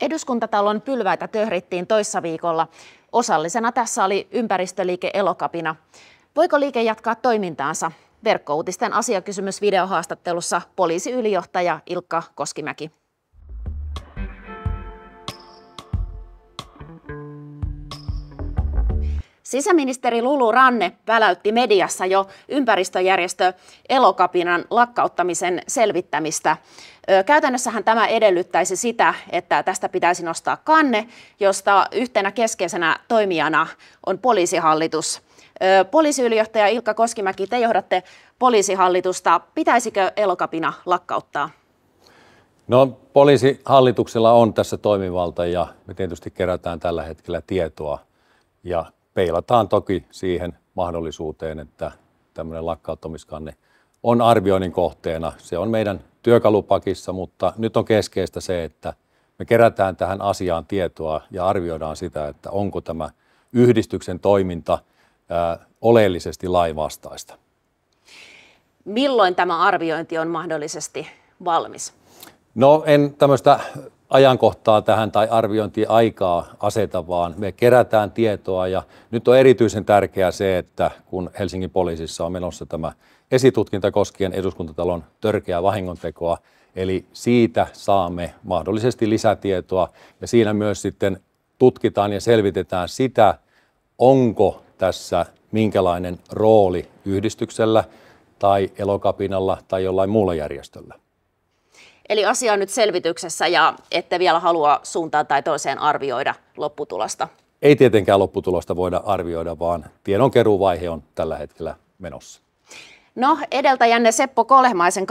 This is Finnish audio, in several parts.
Eduskuntatalon pylväitä töhrittiin toissa viikolla. Osallisena tässä oli ympäristöliike Elokapina. Voiko liike jatkaa toimintaansa? Verkkouutisten asiakysymys videohaastattelussa poliisiylijohtaja Ilkka Koskimäki. Sisäministeri Lulu Ranne väläytti mediassa jo ympäristöjärjestö Elokapinan lakkauttamisen selvittämistä. Käytännössähän tämä edellyttäisi sitä, että tästä pitäisi nostaa kanne, josta yhtenä keskeisenä toimijana on poliisihallitus. Poliisiylijohtaja Ilkka Koskimäki, te johdatte poliisihallitusta. Pitäisikö elokapina lakkauttaa? No poliisihallituksella on tässä toimivalta ja me tietysti kerätään tällä hetkellä tietoa ja peilataan toki siihen mahdollisuuteen, että tämmöinen lakkauttamiskanne on arvioinnin kohteena. Se on meidän työkalupakissa, mutta nyt on keskeistä se, että me kerätään tähän asiaan tietoa ja arvioidaan sitä, että onko tämä yhdistyksen toiminta ää, oleellisesti lainvastaista. Milloin tämä arviointi on mahdollisesti valmis? No en tämmöistä ajankohtaa tähän tai arviointiaikaa aseta, vaan me kerätään tietoa ja nyt on erityisen tärkeää se, että kun Helsingin poliisissa on menossa tämä esitutkinta koskien eduskuntatalon törkeää vahingontekoa, eli siitä saamme mahdollisesti lisätietoa ja siinä myös sitten tutkitaan ja selvitetään sitä, onko tässä minkälainen rooli yhdistyksellä tai elokapinalla tai jollain muulla järjestöllä. Eli asia on nyt selvityksessä ja ette vielä halua suuntaan tai toiseen arvioida lopputulosta. Ei tietenkään lopputulosta voida arvioida, vaan tiedonkeruuvaihe on tällä hetkellä menossa. No edeltäjänne Seppo Kolehmaisen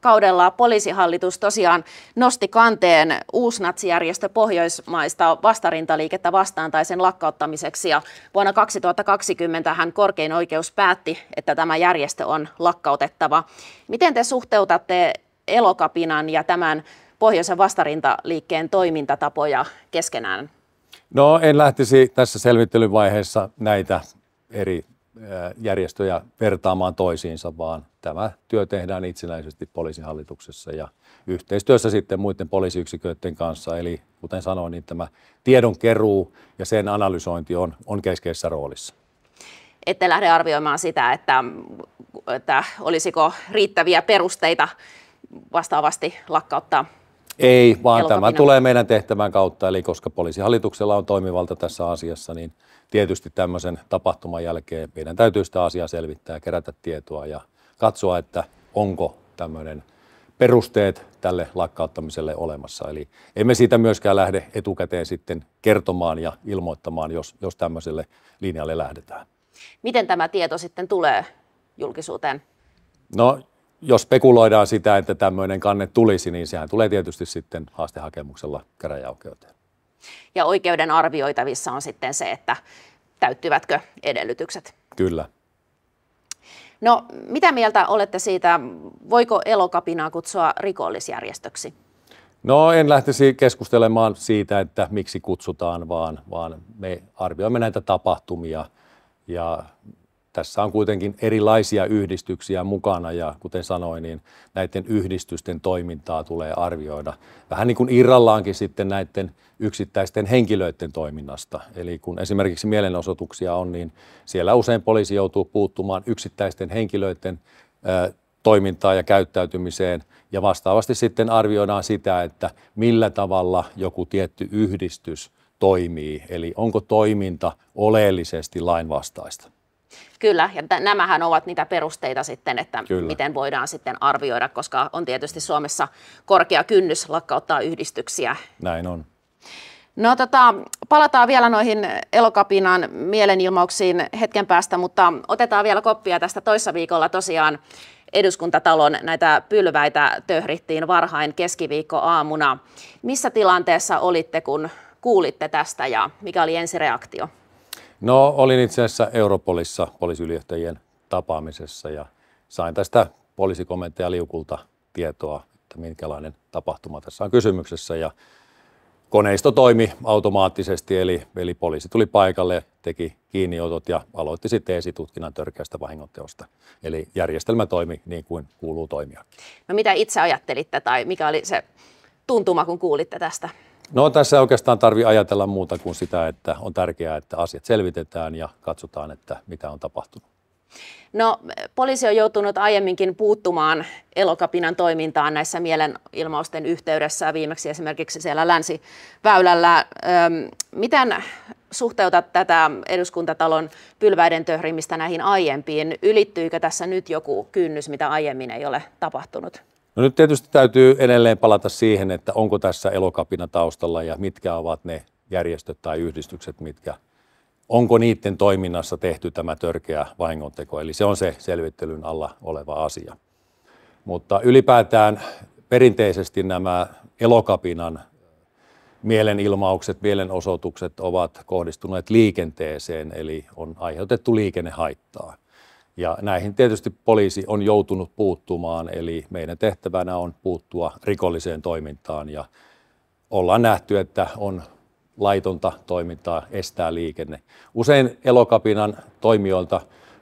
kaudella poliisihallitus tosiaan nosti kanteen uusnatsijärjestö Pohjoismaista vastarintaliikettä vastaan tai sen lakkauttamiseksi ja vuonna 2020 hän korkein oikeus päätti, että tämä järjestö on lakkautettava. Miten te suhteutatte elokapinan ja tämän pohjoisen vastarintaliikkeen toimintatapoja keskenään? No en lähtisi tässä selvittelyvaiheessa näitä eri äh, järjestöjä vertaamaan toisiinsa, vaan tämä työ tehdään itsenäisesti poliisihallituksessa ja yhteistyössä sitten muiden poliisiyksiköiden kanssa. Eli kuten sanoin, niin tämä tiedon keruu ja sen analysointi on, on keskeisessä roolissa. Ette lähde arvioimaan sitä, että, että olisiko riittäviä perusteita vastaavasti lakkauttaa ei, vaan tämä tulee meidän tehtävän kautta, eli koska poliisihallituksella on toimivalta tässä asiassa, niin tietysti tämmöisen tapahtuman jälkeen meidän täytyy sitä asiaa selvittää, kerätä tietoa ja katsoa, että onko tämmöinen perusteet tälle lakkauttamiselle olemassa. Eli emme siitä myöskään lähde etukäteen sitten kertomaan ja ilmoittamaan, jos, jos tämmöiselle linjalle lähdetään. Miten tämä tieto sitten tulee julkisuuteen? No jos spekuloidaan sitä, että tämmöinen kanne tulisi, niin sehän tulee tietysti sitten haastehakemuksella käräjäoikeuteen. Ja oikeuden arvioitavissa on sitten se, että täyttyvätkö edellytykset. Kyllä. No, mitä mieltä olette siitä, voiko elokapinaa kutsua rikollisjärjestöksi? No, en lähtisi keskustelemaan siitä, että miksi kutsutaan, vaan, vaan me arvioimme näitä tapahtumia ja tässä on kuitenkin erilaisia yhdistyksiä mukana ja kuten sanoin, niin näiden yhdistysten toimintaa tulee arvioida vähän niin kuin irrallaankin sitten näiden yksittäisten henkilöiden toiminnasta. Eli kun esimerkiksi mielenosoituksia on, niin siellä usein poliisi joutuu puuttumaan yksittäisten henkilöiden toimintaa ja käyttäytymiseen ja vastaavasti sitten arvioidaan sitä, että millä tavalla joku tietty yhdistys toimii, eli onko toiminta oleellisesti lainvastaista. Kyllä, ja t- nämähän ovat niitä perusteita sitten, että Kyllä. miten voidaan sitten arvioida, koska on tietysti Suomessa korkea kynnys lakkauttaa yhdistyksiä. Näin on. No tota, palataan vielä noihin elokapinan mielenilmauksiin hetken päästä, mutta otetaan vielä koppia tästä toissa viikolla tosiaan eduskuntatalon näitä pylväitä töhrittiin varhain keskiviikkoaamuna. Missä tilanteessa olitte, kun kuulitte tästä ja mikä oli ensireaktio? No olin itse asiassa Europolissa poliisiylijohtajien tapaamisessa ja sain tästä poliisikomentaja Liukulta tietoa, että minkälainen tapahtuma tässä on kysymyksessä ja koneisto toimi automaattisesti, eli, eli poliisi tuli paikalle, teki kiinniotot ja aloitti sitten esitutkinnan törkeästä vahingonteosta. Eli järjestelmä toimi niin kuin kuuluu toimia. No mitä itse ajattelitte tai mikä oli se tuntuma, kun kuulitte tästä? No tässä ei oikeastaan tarvi ajatella muuta kuin sitä, että on tärkeää, että asiat selvitetään ja katsotaan, että mitä on tapahtunut. No poliisi on joutunut aiemminkin puuttumaan elokapinan toimintaan näissä mielenilmausten yhteydessä, viimeksi esimerkiksi siellä Länsiväylällä. Miten suhteutat tätä eduskuntatalon pylväiden töhrimistä näihin aiempiin? Ylittyykö tässä nyt joku kynnys, mitä aiemmin ei ole tapahtunut? No nyt tietysti täytyy edelleen palata siihen, että onko tässä elokapina taustalla ja mitkä ovat ne järjestöt tai yhdistykset, mitkä, onko niiden toiminnassa tehty tämä törkeä vahingonteko. Eli se on se selvittelyn alla oleva asia. Mutta ylipäätään perinteisesti nämä elokapinan mielenilmaukset, mielenosoitukset ovat kohdistuneet liikenteeseen, eli on aiheutettu liikennehaittaa. Ja näihin tietysti poliisi on joutunut puuttumaan, eli meidän tehtävänä on puuttua rikolliseen toimintaan ja ollaan nähty, että on laitonta toimintaa estää liikenne. Usein elokapinan toimijoilta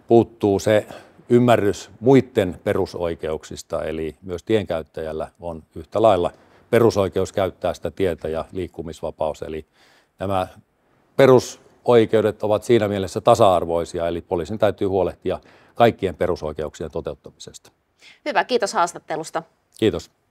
puuttuu se ymmärrys muiden perusoikeuksista, eli myös tienkäyttäjällä on yhtä lailla perusoikeus käyttää sitä tietä ja liikkumisvapaus. Eli nämä perus oikeudet ovat siinä mielessä tasa-arvoisia, eli poliisin täytyy huolehtia kaikkien perusoikeuksien toteuttamisesta. Hyvä, kiitos haastattelusta. Kiitos.